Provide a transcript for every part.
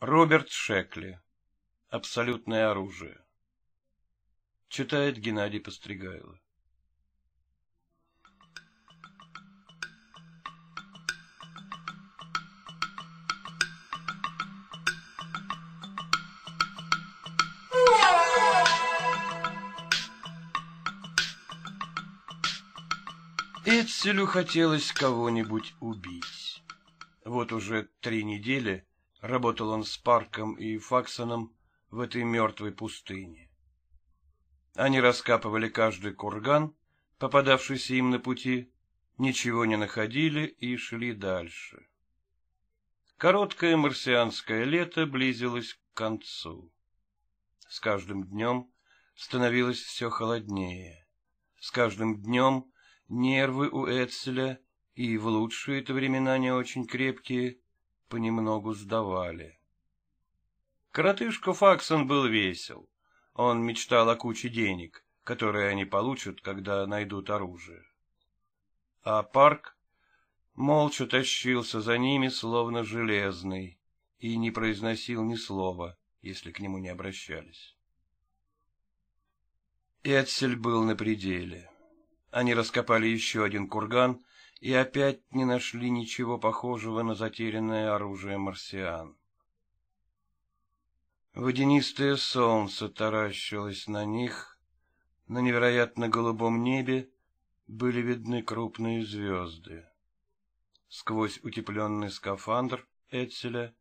Роберт Шекли. Абсолютное оружие. Читает Геннадий Постригайло. Эцелю хотелось кого-нибудь убить. Вот уже три недели Работал он с Парком и Факсоном в этой мертвой пустыне. Они раскапывали каждый курган, попадавшийся им на пути, ничего не находили и шли дальше. Короткое марсианское лето близилось к концу. С каждым днем становилось все холоднее. С каждым днем нервы у Эцеля, и в лучшие-то времена не очень крепкие, понемногу сдавали. Коротышка Факсон был весел. Он мечтал о куче денег, которые они получат, когда найдут оружие. А Парк молча тащился за ними, словно железный, и не произносил ни слова, если к нему не обращались. Эцель был на пределе. Они раскопали еще один курган и опять не нашли ничего похожего на затерянное оружие марсиан. Водянистое солнце таращилось на них, на невероятно голубом небе были видны крупные звезды. Сквозь утепленный скафандр Эцеля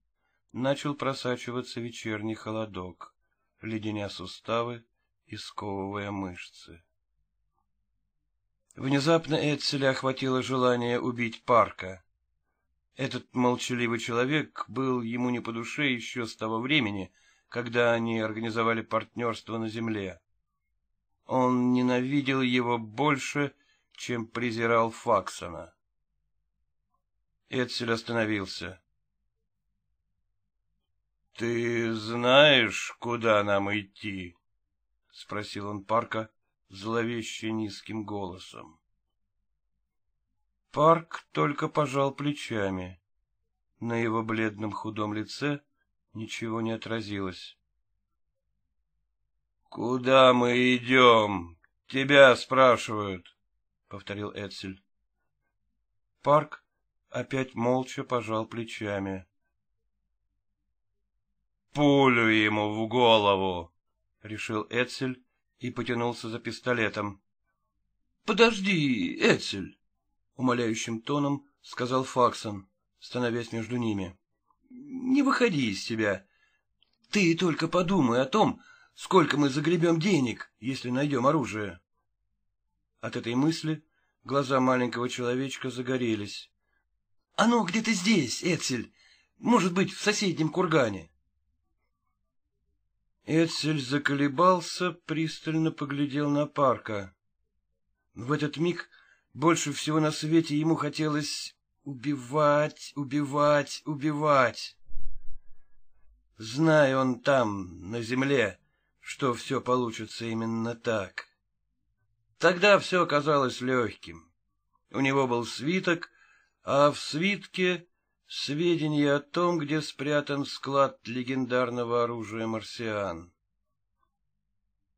начал просачиваться вечерний холодок, леденя суставы и сковывая мышцы. Внезапно Эцеля охватило желание убить Парка. Этот молчаливый человек был ему не по душе еще с того времени, когда они организовали партнерство на земле. Он ненавидел его больше, чем презирал Факсона. Эцель остановился. — Ты знаешь, куда нам идти? — спросил он Парка, зловеще низким голосом. Парк только пожал плечами. На его бледном худом лице ничего не отразилось. — Куда мы идем? Тебя спрашивают, — повторил Эцель. Парк опять молча пожал плечами. — Пулю ему в голову, — решил Эцель и потянулся за пистолетом. — Подожди, Эцель! — умоляющим тоном сказал Факсон, становясь между ними. — Не выходи из себя. Ты только подумай о том, сколько мы загребем денег, если найдем оружие. От этой мысли глаза маленького человечка загорелись. — Оно где-то здесь, Эцель, может быть, в соседнем кургане. Эцель заколебался, пристально поглядел на парка. В этот миг больше всего на свете ему хотелось убивать, убивать, убивать. Зная он там, на земле, что все получится именно так. Тогда все казалось легким. У него был свиток, а в свитке сведения о том, где спрятан склад легендарного оружия марсиан.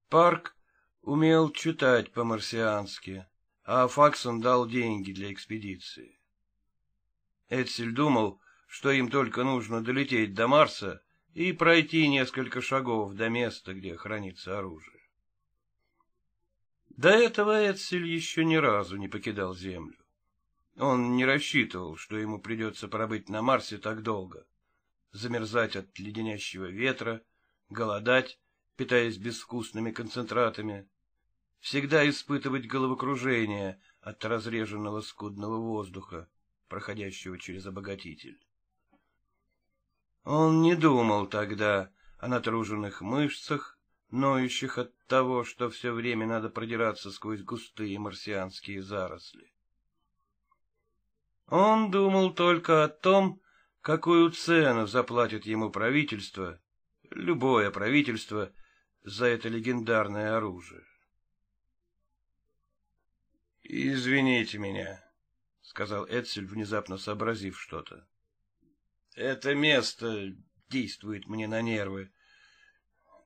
Парк умел читать по-марсиански, а Факсон дал деньги для экспедиции. Эдсель думал, что им только нужно долететь до Марса и пройти несколько шагов до места, где хранится оружие. До этого Эдсель еще ни разу не покидал Землю. Он не рассчитывал, что ему придется пробыть на Марсе так долго. Замерзать от леденящего ветра, голодать, питаясь безвкусными концентратами. Всегда испытывать головокружение от разреженного скудного воздуха, проходящего через обогатитель. Он не думал тогда о натруженных мышцах, ноющих от того, что все время надо продираться сквозь густые марсианские заросли. Он думал только о том, какую цену заплатит ему правительство, любое правительство, за это легендарное оружие. «Извините меня», — сказал Эцель, внезапно сообразив что-то. «Это место действует мне на нервы.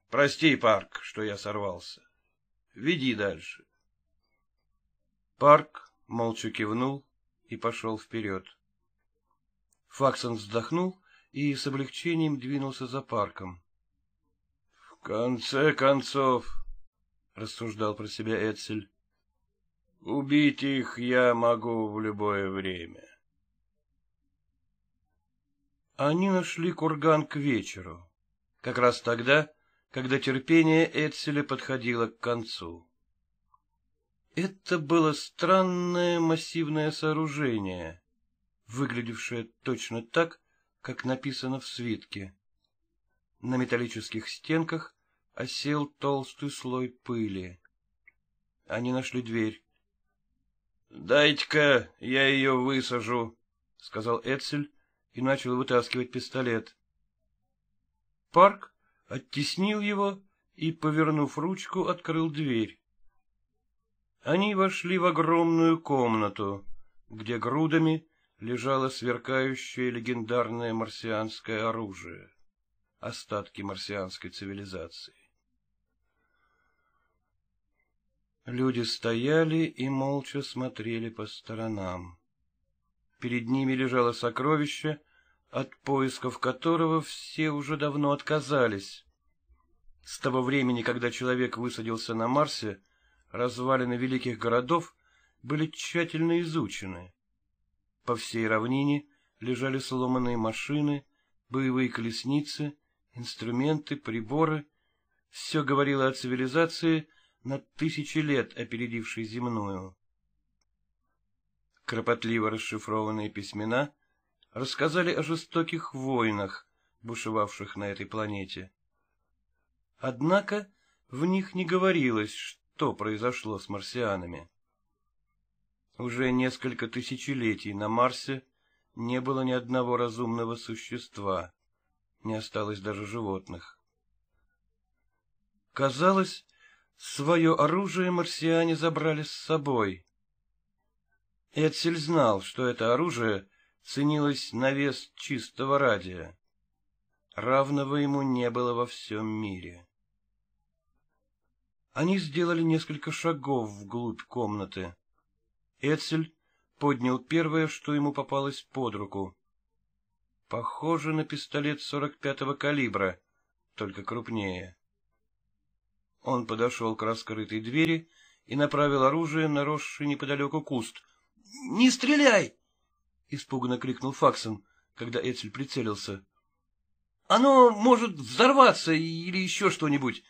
Прости, Парк, что я сорвался. Веди дальше». Парк молча кивнул и пошел вперед. Факсон вздохнул и с облегчением двинулся за парком. — В конце концов, — рассуждал про себя Эцель, — убить их я могу в любое время. Они нашли курган к вечеру, как раз тогда, когда терпение Эцеля подходило к концу. Это было странное массивное сооружение, выглядевшее точно так, как написано в свитке. На металлических стенках осел толстый слой пыли. Они нашли дверь. — Дайте-ка я ее высажу, — сказал Эцель и начал вытаскивать пистолет. Парк оттеснил его и, повернув ручку, открыл дверь. Они вошли в огромную комнату, где грудами лежало сверкающее легендарное марсианское оружие, остатки марсианской цивилизации. Люди стояли и молча смотрели по сторонам. Перед ними лежало сокровище, от поисков которого все уже давно отказались. С того времени, когда человек высадился на Марсе, развалины великих городов были тщательно изучены. По всей равнине лежали сломанные машины, боевые колесницы, инструменты, приборы. Все говорило о цивилизации, на тысячи лет опередившей земную. Кропотливо расшифрованные письмена рассказали о жестоких войнах, бушевавших на этой планете. Однако в них не говорилось, что произошло с марсианами. Уже несколько тысячелетий на Марсе не было ни одного разумного существа, не осталось даже животных. Казалось, свое оружие марсиане забрали с собой. Эдсель знал, что это оружие ценилось на вес чистого радия. Равного ему не было во всем мире. Они сделали несколько шагов вглубь комнаты. Эцель поднял первое, что ему попалось под руку. Похоже на пистолет 45-го калибра, только крупнее. Он подошел к раскрытой двери и направил оружие на росший неподалеку куст. — Не стреляй! — испуганно крикнул Факсон, когда Эцель прицелился. — Оно может взорваться или еще что-нибудь.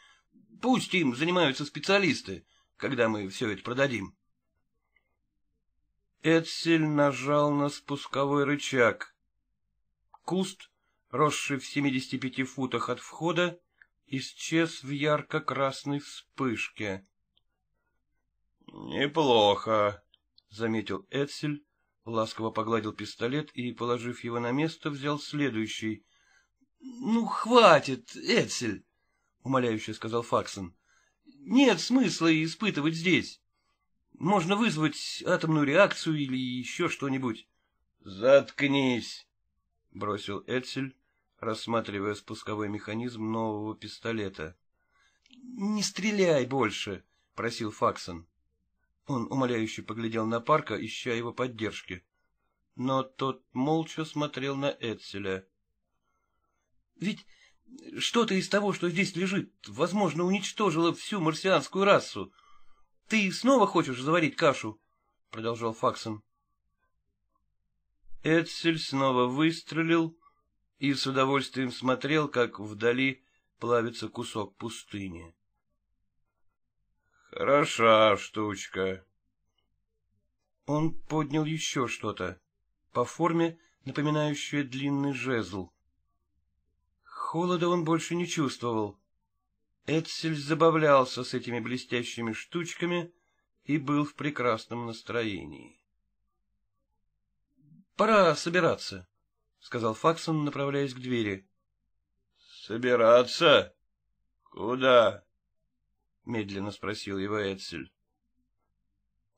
Пусть им занимаются специалисты, когда мы все это продадим. Эцель нажал на спусковой рычаг. Куст, росший в 75 футах от входа, исчез в ярко-красной вспышке. «Неплохо», — заметил Эцель, ласково погладил пистолет и, положив его на место, взял следующий. — Ну, хватит, Эцель. — умоляюще сказал Факсон. — Нет смысла испытывать здесь. Можно вызвать атомную реакцию или еще что-нибудь. — Заткнись, — бросил Эцель, рассматривая спусковой механизм нового пистолета. — Не стреляй больше, — просил Факсон. Он умоляюще поглядел на Парка, ища его поддержки. Но тот молча смотрел на Эцеля. — Ведь что-то из того, что здесь лежит, возможно, уничтожило всю марсианскую расу. Ты снова хочешь заварить кашу? — продолжал Факсон. Эцель снова выстрелил и с удовольствием смотрел, как вдали плавится кусок пустыни. — Хороша штучка. Он поднял еще что-то, по форме напоминающее длинный жезл. Холода он больше не чувствовал. Эцель забавлялся с этими блестящими штучками и был в прекрасном настроении. — Пора собираться, — сказал Факсон, направляясь к двери. — Собираться? Куда? — медленно спросил его Эцель.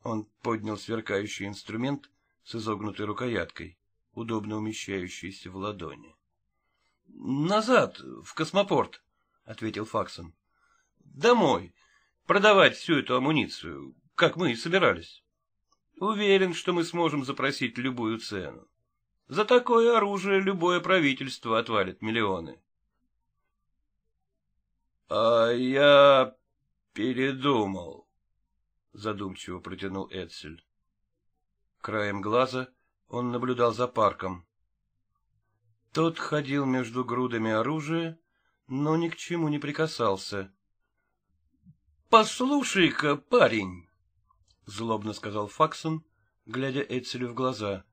Он поднял сверкающий инструмент с изогнутой рукояткой, удобно умещающийся в ладони. — Назад, в космопорт, — ответил Факсон. Домой. Продавать всю эту амуницию, как мы и собирались. Уверен, что мы сможем запросить любую цену. За такое оружие любое правительство отвалит миллионы. — А я передумал, — задумчиво протянул Эцель. Краем глаза он наблюдал за парком. Тот ходил между грудами оружия, но ни к чему не прикасался. — Послушай-ка, парень, — злобно сказал Факсон, глядя Эцелю в глаза.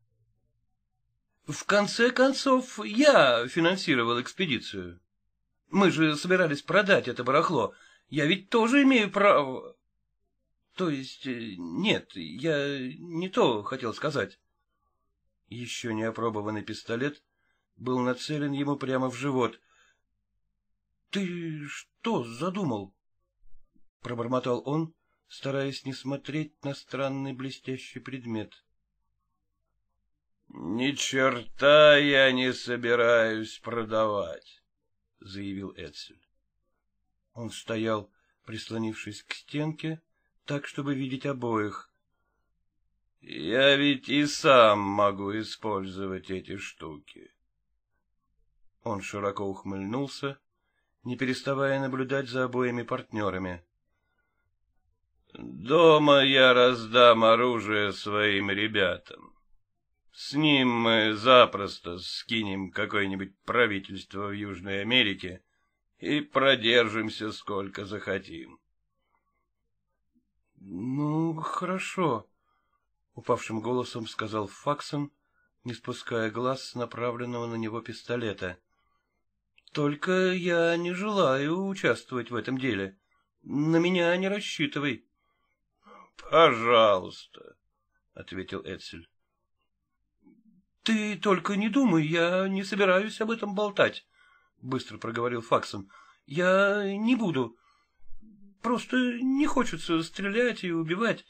— В конце концов, я финансировал экспедицию. Мы же собирались продать это барахло. Я ведь тоже имею право... То есть, э, нет, я не то хотел сказать. Еще не опробованный пистолет был нацелен ему прямо в живот. — Ты что задумал? — пробормотал он, стараясь не смотреть на странный блестящий предмет. — Ни черта я не собираюсь продавать, — заявил Эцель. Он стоял, прислонившись к стенке, так, чтобы видеть обоих. — Я ведь и сам могу использовать эти штуки. — он широко ухмыльнулся, не переставая наблюдать за обоими партнерами. «Дома я раздам оружие своим ребятам. С ним мы запросто скинем какое-нибудь правительство в Южной Америке и продержимся сколько захотим». «Ну, хорошо», — упавшим голосом сказал Факсон, не спуская глаз с направленного на него пистолета. — Только я не желаю участвовать в этом деле. На меня не рассчитывай. — Пожалуйста, — ответил Эцель. — Ты только не думай, я не собираюсь об этом болтать, — быстро проговорил Факсом. Я не буду. Просто не хочется стрелять и убивать,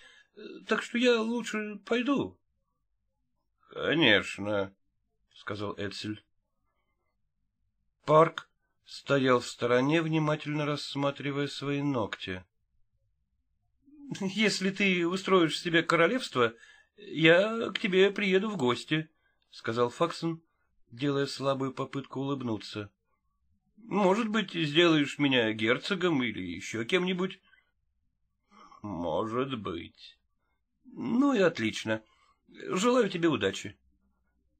так что я лучше пойду. — Конечно, — сказал Эцель. Парк стоял в стороне, внимательно рассматривая свои ногти. — Если ты устроишь себе королевство, я к тебе приеду в гости, — сказал Факсон, делая слабую попытку улыбнуться. — Может быть, сделаешь меня герцогом или еще кем-нибудь? — Может быть. — Ну и отлично. Желаю тебе удачи.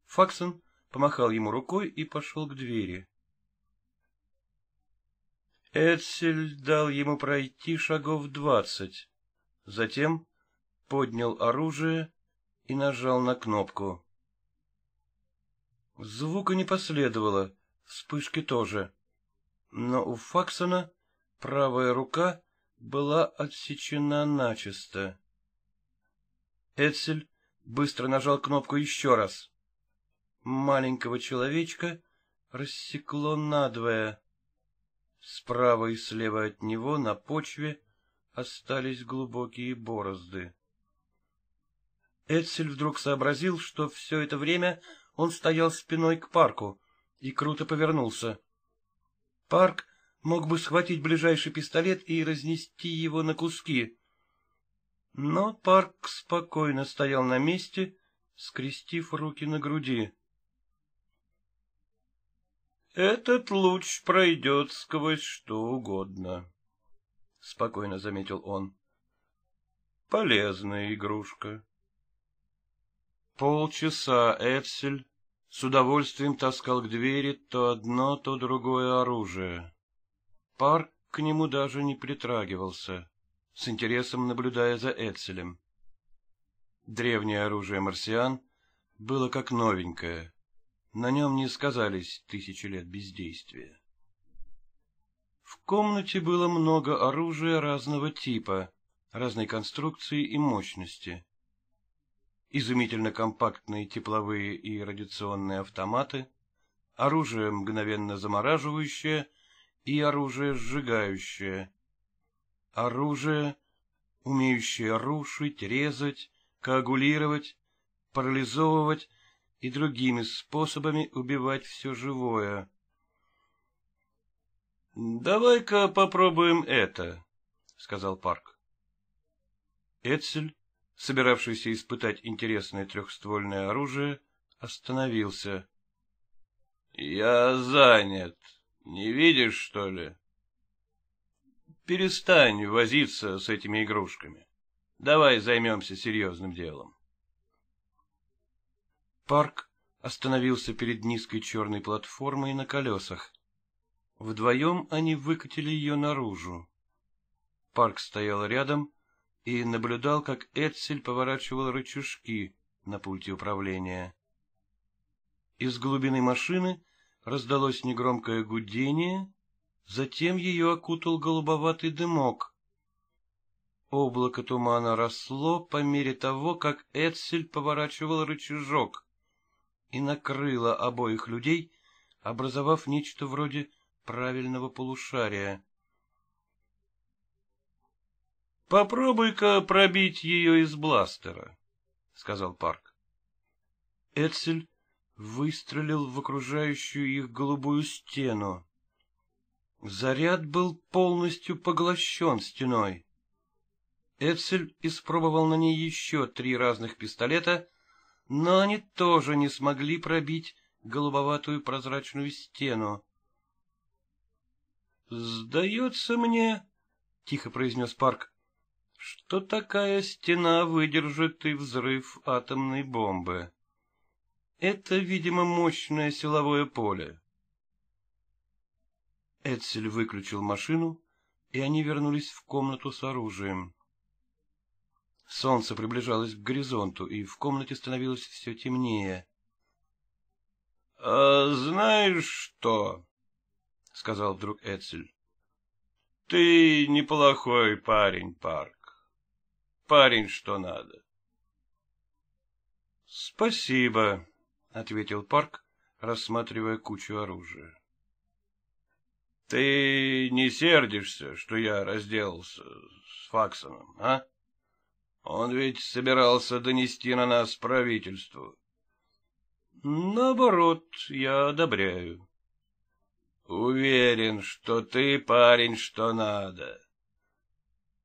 Факсон помахал ему рукой и пошел к двери. Эцель дал ему пройти шагов двадцать, затем поднял оружие и нажал на кнопку. Звука не последовало, вспышки тоже. Но у Факсона правая рука была отсечена начисто. Эцель быстро нажал кнопку еще раз. Маленького человечка рассекло надвое. Справа и слева от него на почве остались глубокие борозды. Эцель вдруг сообразил, что все это время он стоял спиной к парку и круто повернулся. Парк мог бы схватить ближайший пистолет и разнести его на куски. Но Парк спокойно стоял на месте, скрестив руки на груди. Этот луч пройдет сквозь что угодно, — спокойно заметил он. — Полезная игрушка. Полчаса Эпсель с удовольствием таскал к двери то одно, то другое оружие. Парк к нему даже не притрагивался, с интересом наблюдая за Эпселем. Древнее оружие марсиан было как новенькое. На нем не сказались тысячи лет бездействия. В комнате было много оружия разного типа, разной конструкции и мощности. Изумительно компактные тепловые и радиационные автоматы, оружие мгновенно замораживающее и оружие сжигающее. Оружие, умеющее рушить, резать, коагулировать, парализовывать и другими способами убивать все живое. — Давай-ка попробуем это, — сказал Парк. Эцель, собиравшийся испытать интересное трехствольное оружие, остановился. — Я занят. Не видишь, что ли? — Перестань возиться с этими игрушками. Давай займемся серьезным делом. Парк остановился перед низкой черной платформой на колесах. Вдвоем они выкатили ее наружу. Парк стоял рядом и наблюдал, как Эцель поворачивал рычажки на пульте управления. Из глубины машины раздалось негромкое гудение, затем ее окутал голубоватый дымок. Облако тумана росло по мере того, как Эцель поворачивал рычажок — и накрыла обоих людей, образовав нечто вроде правильного полушария. — Попробуй-ка пробить ее из бластера, — сказал Парк. Эцель выстрелил в окружающую их голубую стену. Заряд был полностью поглощен стеной. Эцель испробовал на ней еще три разных пистолета — но они тоже не смогли пробить голубоватую прозрачную стену. — Сдается мне, — тихо произнес Парк, — что такая стена выдержит и взрыв атомной бомбы. Это, видимо, мощное силовое поле. Эцель выключил машину, и они вернулись в комнату с оружием. Солнце приближалось к горизонту, и в комнате становилось все темнее. — А знаешь что? — сказал вдруг Эцель. — Ты неплохой парень, Парк. Парень, что надо. — Спасибо, — ответил Парк, рассматривая кучу оружия. — Ты не сердишься, что я разделался с Факсоном, а? — он ведь собирался донести на нас правительству. — Наоборот, я одобряю. — Уверен, что ты парень, что надо.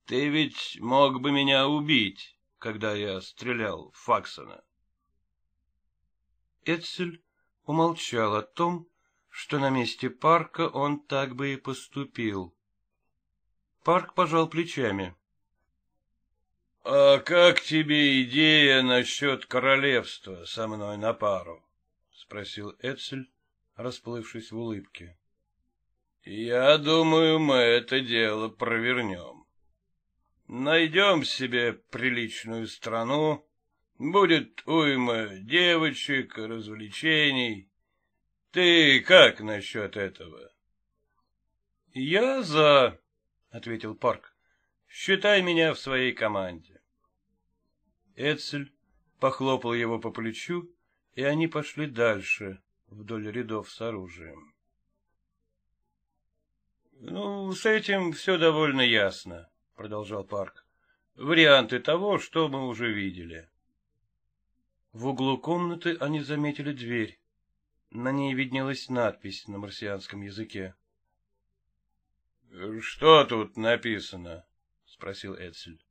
Ты ведь мог бы меня убить, когда я стрелял в Факсона. Эцель умолчал о том, что на месте парка он так бы и поступил. Парк пожал плечами. —— А как тебе идея насчет королевства со мной на пару? — спросил Эцель, расплывшись в улыбке. — Я думаю, мы это дело провернем. Найдем себе приличную страну, будет уйма девочек, развлечений. Ты как насчет этого? — Я за, — ответил Парк. — Считай меня в своей команде. Эцель похлопал его по плечу, и они пошли дальше, вдоль рядов с оружием. — Ну, с этим все довольно ясно, — продолжал Парк. — Варианты того, что мы уже видели. В углу комнаты они заметили дверь. На ней виднелась надпись на марсианском языке. — Что тут написано? — спросил Эцель.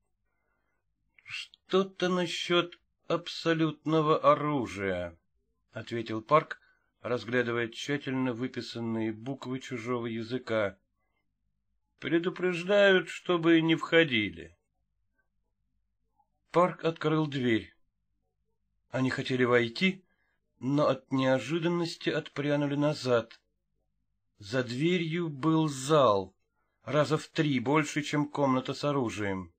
Что-то насчет абсолютного оружия, — ответил Парк, разглядывая тщательно выписанные буквы чужого языка. Предупреждают, чтобы не входили. Парк открыл дверь. Они хотели войти, но от неожиданности отпрянули назад. За дверью был зал, раза в три больше, чем комната с оружием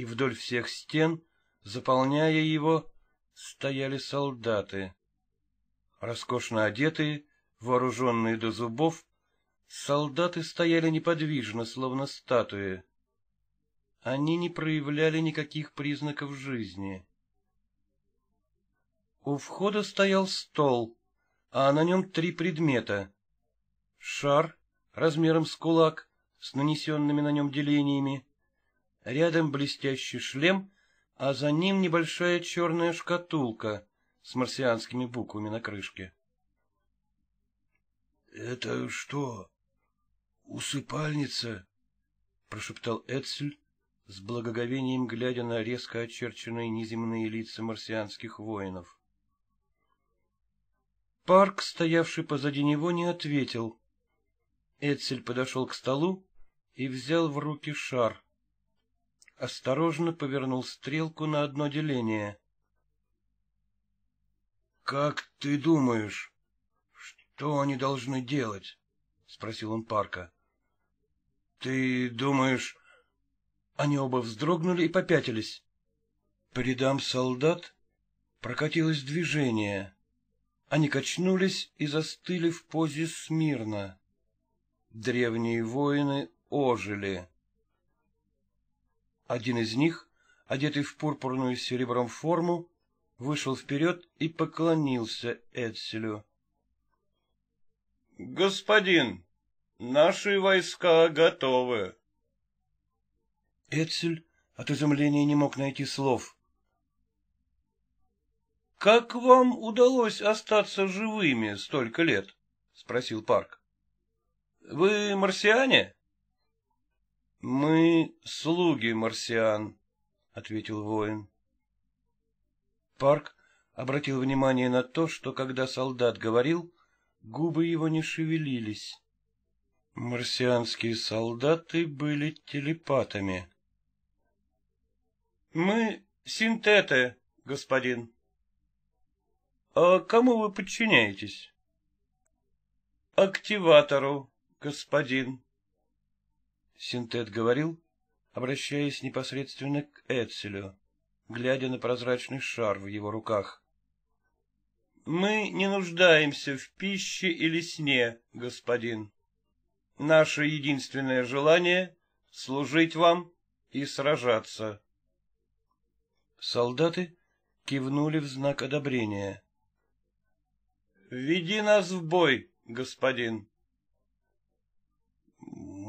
и вдоль всех стен, заполняя его, стояли солдаты. Роскошно одетые, вооруженные до зубов, солдаты стояли неподвижно, словно статуи. Они не проявляли никаких признаков жизни. У входа стоял стол, а на нем три предмета. Шар размером с кулак, с нанесенными на нем делениями, Рядом блестящий шлем, а за ним небольшая черная шкатулка с марсианскими буквами на крышке. — Это что, усыпальница? — прошептал Эцель, с благоговением глядя на резко очерченные неземные лица марсианских воинов. Парк, стоявший позади него, не ответил. Эцель подошел к столу и взял в руки шар — осторожно повернул стрелку на одно деление. — Как ты думаешь, что они должны делать? — спросил он Парка. — Ты думаешь... Они оба вздрогнули и попятились. По рядам солдат прокатилось движение. Они качнулись и застыли в позе смирно. Древние воины ожили. Один из них, одетый в пурпурную с серебром форму, вышел вперед и поклонился Эдселю. — Господин, наши войска готовы. Эдсель от изумления не мог найти слов. — Как вам удалось остаться живыми столько лет? — спросил Парк. — Вы марсиане? —— Мы слуги марсиан, — ответил воин. Парк обратил внимание на то, что, когда солдат говорил, губы его не шевелились. Марсианские солдаты были телепатами. — Мы синтеты, господин. — А кому вы подчиняетесь? — Активатору, господин. Синтет говорил, обращаясь непосредственно к Эцелю, глядя на прозрачный шар в его руках. — Мы не нуждаемся в пище или сне, господин. Наше единственное желание — служить вам и сражаться. Солдаты кивнули в знак одобрения. — Веди нас в бой, господин,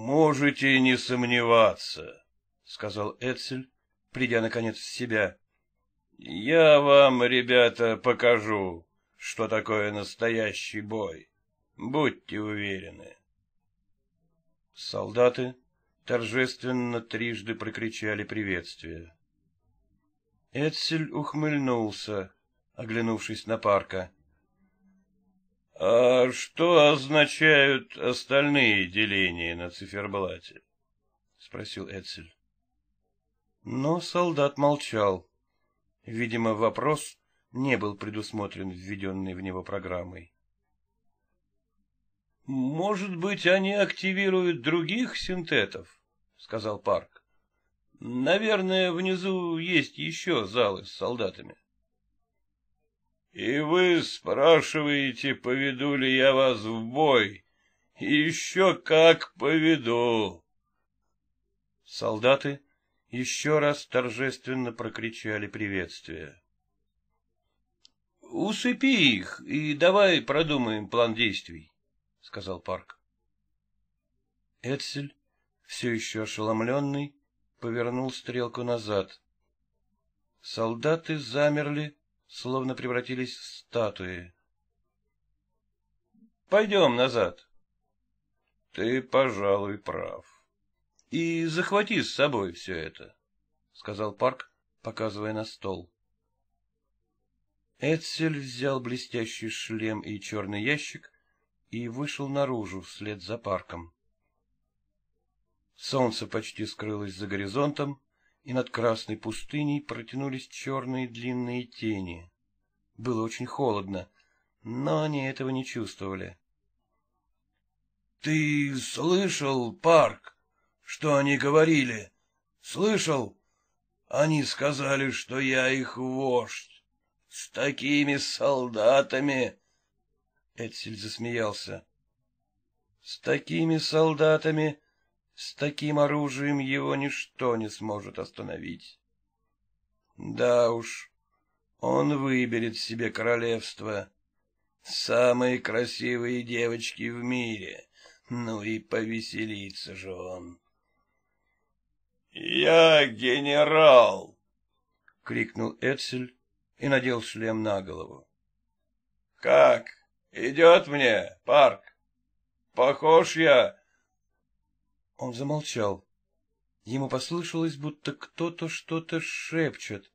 Можете не сомневаться, — сказал Эцель, придя наконец в себя. — Я вам, ребята, покажу, что такое настоящий бой. Будьте уверены. Солдаты торжественно трижды прокричали приветствие. Эцель ухмыльнулся, оглянувшись на парка. — а что означают остальные деления на циферблате? — спросил Эцель. Но солдат молчал. Видимо, вопрос не был предусмотрен введенной в него программой. — Может быть, они активируют других синтетов? — сказал Парк. — Наверное, внизу есть еще залы с солдатами. — И вы спрашиваете, поведу ли я вас в бой? Еще как поведу! Солдаты еще раз торжественно прокричали приветствие. — Усыпи их и давай продумаем план действий, — сказал Парк. Эцель, все еще ошеломленный, повернул стрелку назад. Солдаты замерли, словно превратились в статуи. — Пойдем назад. — Ты, пожалуй, прав. — И захвати с собой все это, — сказал Парк, показывая на стол. Эцель взял блестящий шлем и черный ящик и вышел наружу вслед за парком. Солнце почти скрылось за горизонтом, и над красной пустыней протянулись черные длинные тени. Было очень холодно, но они этого не чувствовали. — Ты слышал, Парк, что они говорили? Слышал? Они сказали, что я их вождь. С такими солдатами... Эдсель засмеялся. — С такими солдатами с таким оружием его ничто не сможет остановить. Да уж, он выберет себе королевство. Самые красивые девочки в мире. Ну и повеселится же он. «Я генерал!» — крикнул Эцель и надел шлем на голову. «Как? Идет мне, парк? Похож я он замолчал. Ему послышалось, будто кто-то что-то шепчет,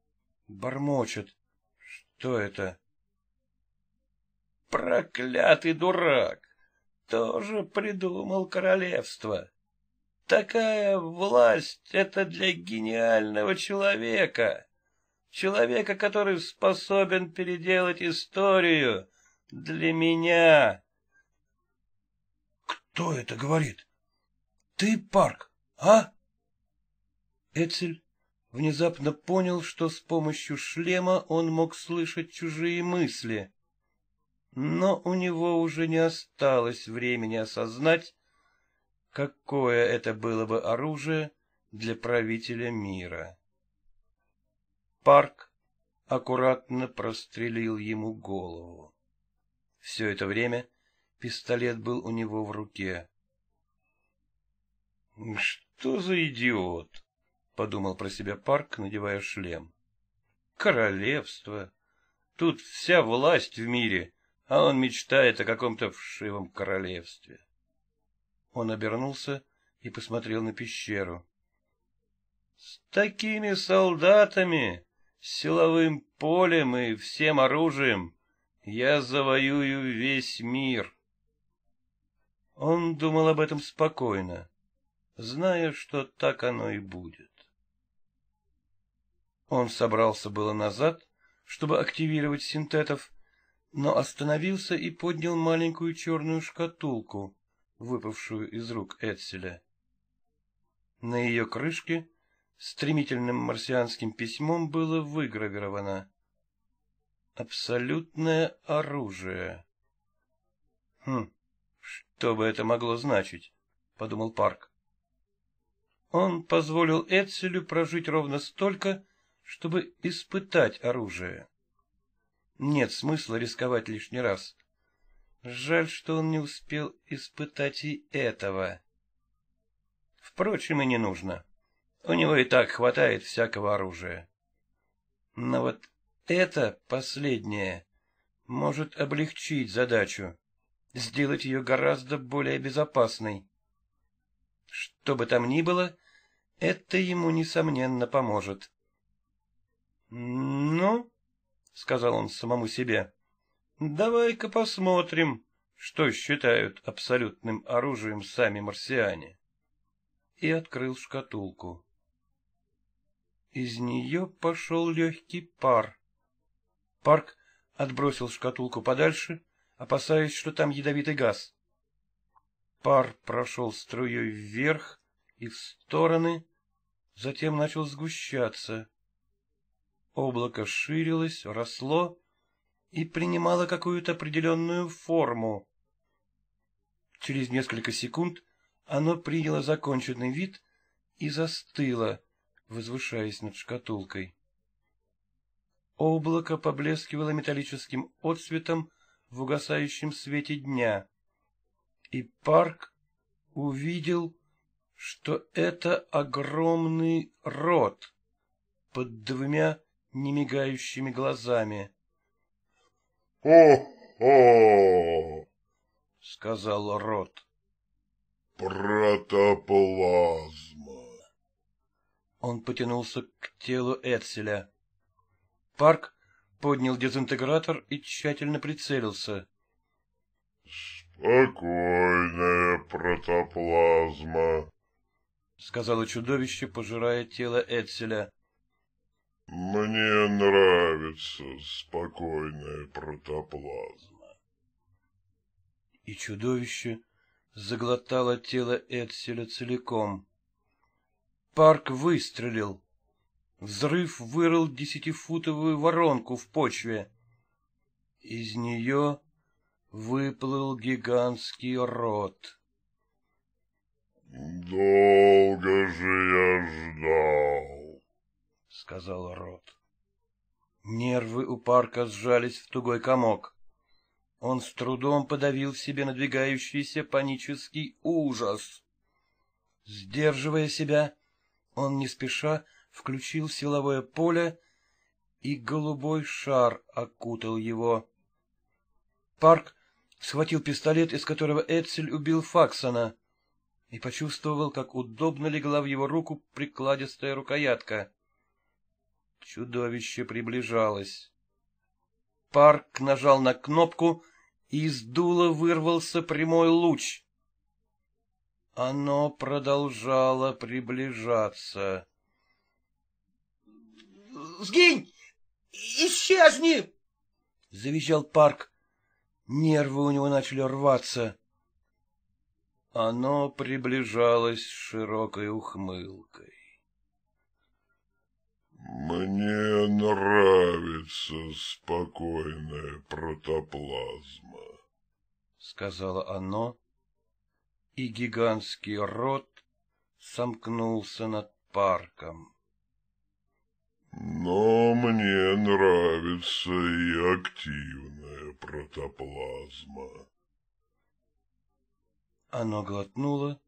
бормочет. Что это? Проклятый дурак! Тоже придумал королевство. Такая власть — это для гениального человека. Человека, который способен переделать историю для меня. Кто это говорит? ты, Парк, а? Эцель внезапно понял, что с помощью шлема он мог слышать чужие мысли. Но у него уже не осталось времени осознать, какое это было бы оружие для правителя мира. Парк аккуратно прострелил ему голову. Все это время пистолет был у него в руке. «Ну «Что за идиот?» — подумал про себя Парк, надевая шлем. «Королевство! Тут вся власть в мире, а он мечтает о каком-то вшивом королевстве». Он обернулся и посмотрел на пещеру. «С такими солдатами, силовым полем и всем оружием я завоюю весь мир». Он думал об этом спокойно зная, что так оно и будет. Он собрался было назад, чтобы активировать синтетов, но остановился и поднял маленькую черную шкатулку, выпавшую из рук Эцеля. На ее крышке стремительным марсианским письмом было выгравировано «Абсолютное оружие». «Хм, что бы это могло значить?» — подумал Парк. Он позволил Эцелю прожить ровно столько, чтобы испытать оружие. Нет смысла рисковать лишний раз. Жаль, что он не успел испытать и этого. Впрочем, и не нужно. У него и так хватает всякого оружия. Но вот это последнее может облегчить задачу, сделать ее гораздо более безопасной. Что бы там ни было, это ему, несомненно, поможет. «Ну?» — сказал он самому себе. «Давай-ка посмотрим, что считают абсолютным оружием сами марсиане». И открыл шкатулку. Из нее пошел легкий пар. Парк отбросил шкатулку подальше, опасаясь, что там ядовитый газ. Пар прошел струей вверх, и в стороны, затем начал сгущаться. Облако ширилось, росло и принимало какую-то определенную форму. Через несколько секунд оно приняло законченный вид и застыло, возвышаясь над шкатулкой. Облако поблескивало металлическим отсветом в угасающем свете дня, и парк увидел что это огромный рот под двумя немигающими глазами. — О-хо! — сказал рот. — Протоплазма! Он потянулся к телу Эцеля. Парк поднял дезинтегратор и тщательно прицелился. — Спокойная протоплазма, — сказала чудовище, пожирая тело Эцеля. — Мне нравится спокойная протоплазма. И чудовище заглотало тело Эцеля целиком. Парк выстрелил. Взрыв вырыл десятифутовую воронку в почве. Из нее выплыл гигантский рот. «Долго же я ждал», — сказал Рот. Нервы у парка сжались в тугой комок. Он с трудом подавил в себе надвигающийся панический ужас. Сдерживая себя, он не спеша включил силовое поле, и голубой шар окутал его. Парк схватил пистолет, из которого Эцель убил Факсона и почувствовал, как удобно легла в его руку прикладистая рукоятка. Чудовище приближалось. Парк нажал на кнопку, и из дула вырвался прямой луч. Оно продолжало приближаться. — Сгинь! Исчезни! — завизжал Парк. Нервы у него начали рваться. Оно приближалось с широкой ухмылкой. «Мне нравится спокойная протоплазма», — сказала оно, и гигантский рот сомкнулся над парком. «Но мне нравится и активная протоплазма». Оно глотнуло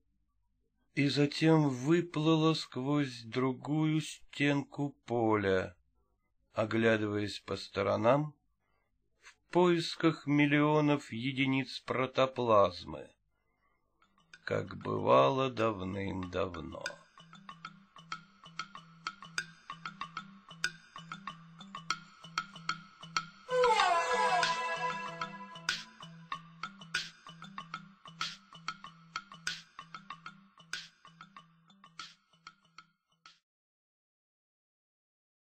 и затем выплыло сквозь другую стенку поля, оглядываясь по сторонам в поисках миллионов единиц протоплазмы, как бывало давным-давно.